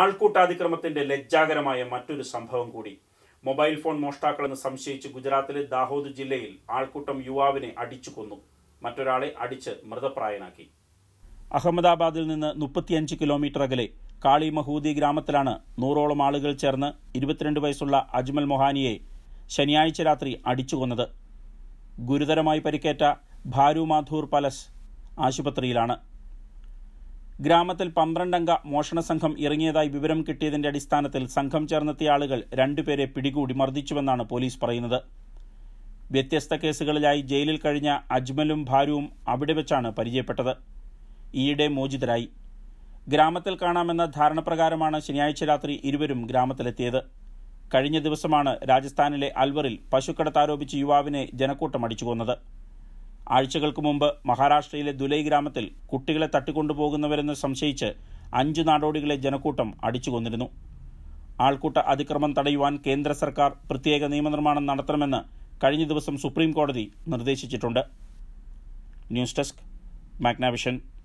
ആൾക്കൂട്ടാതിക്രമത്തിന്റെ ലജ്ജാകരമായ മറ്റൊരു സംഭവം കൂടി മൊബൈൽ ഫോൺ മോഷ്ടാക്കളെന്ന് സംശയിച്ച് ഗുജറാത്തിലെ ദാഹോദ് ജില്ലയിൽ ആൾക്കൂട്ടം യുവാവിനെ അടിച്ചു കൊന്നു മറ്റൊരാളെ അടിച്ച് മൃതപ്രായനാക്കി അഹമ്മദാബാദിൽ നിന്ന് മുപ്പത്തിയഞ്ച് കിലോമീറ്റർ അകലെ കാളി മഹൂദി ഗ്രാമത്തിലാണ് നൂറോളം ആളുകൾ ചേർന്ന് ഇരുപത്തിരണ്ട് വയസ്സുള്ള അജ്മൽ മൊഹാനിയെ ശനിയാഴ്ച രാത്രി അടിച്ചുകൊന്നത് ഗുരുതരമായി പരിക്കേറ്റ ഭാരു മാധൂർ പലസ് ആശുപത്രിയിലാണ് ഗ്രാമത്തിൽ പന്ത്രണ്ടംഗ മോഷണ സംഘം ഇറങ്ങിയതായി വിവരം കിട്ടിയതിന്റെ അടിസ്ഥാനത്തിൽ സംഘം ചേർന്നെത്തിയ ആളുകൾ രണ്ടുപേരെ പിടികൂടി മർദ്ദിച്ചുവെന്നാണ് പോലീസ് പറയുന്നത് വ്യത്യസ്ത കേസുകളിലായി ജയിലിൽ കഴിഞ്ഞ അജ്മലും ഭാരുവും അവിടെ വെച്ചാണ് പരിചയപ്പെട്ടത് ഈയിടെ മോചിതരായി ഗ്രാമത്തിൽ കാണാമെന്ന ധാരണപ്രകാരമാണ് ശനിയാഴ്ച രാത്രി ഇരുവരും ഗ്രാമത്തിലെത്തിയത് കഴിഞ്ഞ ദിവസമാണ് രാജസ്ഥാനിലെ അൽവറിൽ പശുക്കടത്താരോപിച്ച് യുവാവിനെ ജനക്കൂട്ടം അടിച്ചുകൊന്നത് ആഴ്ചകൾക്ക് മുമ്പ് മഹാരാഷ്ട്രയിലെ ദുലൈ ഗ്രാമത്തിൽ കുട്ടികളെ തട്ടിക്കൊണ്ടുപോകുന്നവരെന്ന് സംശയിച്ച് അഞ്ചു നാടോടികളെ ജനക്കൂട്ടം അടിച്ചുകൊന്നിരുന്നു ആൾക്കൂട്ട അതിക്രമം തടയുവാൻ കേന്ദ്ര സർക്കാർ പ്രത്യേക നിയമനിർമ്മാണം നടത്തണമെന്ന് കഴിഞ്ഞ ദിവസം സുപ്രീം കോടതി നിർദ്ദേശിച്ചിട്ടുണ്ട് ന്യൂസ് ഡെസ്ക് മാഗ്നാവിഷൻ